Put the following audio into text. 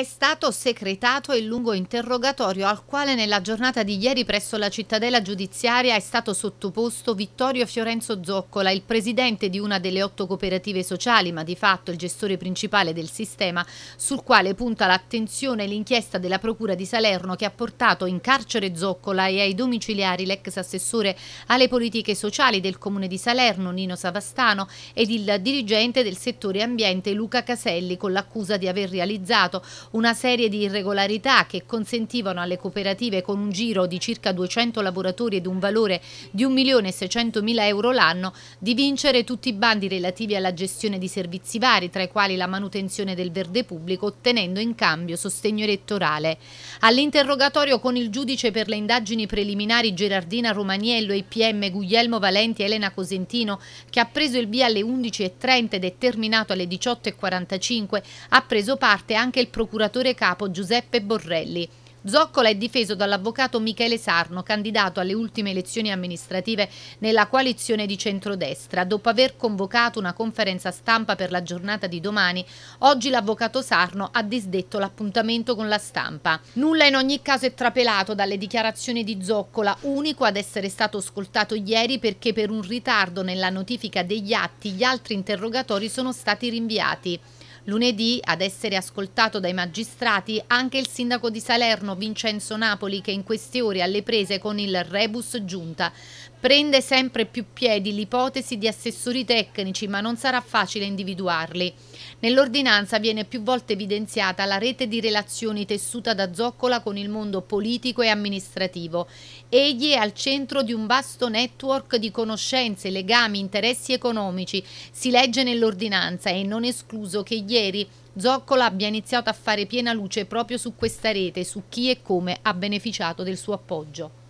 È stato secretato il lungo interrogatorio al quale nella giornata di ieri presso la cittadella giudiziaria è stato sottoposto Vittorio Fiorenzo Zoccola, il presidente di una delle otto cooperative sociali, ma di fatto il gestore principale del sistema, sul quale punta l'attenzione l'inchiesta della Procura di Salerno che ha portato in carcere Zoccola e ai domiciliari l'ex assessore alle politiche sociali del comune di Salerno, Nino Savastano, ed il dirigente del settore ambiente Luca Caselli con l'accusa di aver realizzato una serie di irregolarità che consentivano alle cooperative con un giro di circa 200 lavoratori ed un valore di 1.600.000 euro l'anno di vincere tutti i bandi relativi alla gestione di servizi vari, tra i quali la manutenzione del verde pubblico, ottenendo in cambio sostegno elettorale. All'interrogatorio con il giudice per le indagini preliminari Gerardina Romaniello e PM Guglielmo Valenti e Elena Cosentino, che ha preso il via alle 11.30 ed è terminato alle 18.45, ha preso parte anche il procuratore procuratore capo Giuseppe Borrelli. Zoccola è difeso dall'avvocato Michele Sarno, candidato alle ultime elezioni amministrative nella coalizione di centrodestra. Dopo aver convocato una conferenza stampa per la giornata di domani, oggi l'avvocato Sarno ha disdetto l'appuntamento con la stampa. Nulla in ogni caso è trapelato dalle dichiarazioni di Zoccola, unico ad essere stato ascoltato ieri perché per un ritardo nella notifica degli atti gli altri interrogatori sono stati rinviati. Lunedì ad essere ascoltato dai magistrati anche il sindaco di Salerno Vincenzo Napoli che in queste ore alle prese con il rebus giunta. Prende sempre più piedi l'ipotesi di assessori tecnici ma non sarà facile individuarli. Nell'ordinanza viene più volte evidenziata la rete di relazioni tessuta da Zoccola con il mondo politico e amministrativo. Egli è al centro di un vasto network di conoscenze, legami, interessi economici, si legge nell'ordinanza e non escluso che ieri Zoccola abbia iniziato a fare piena luce proprio su questa rete, su chi e come ha beneficiato del suo appoggio.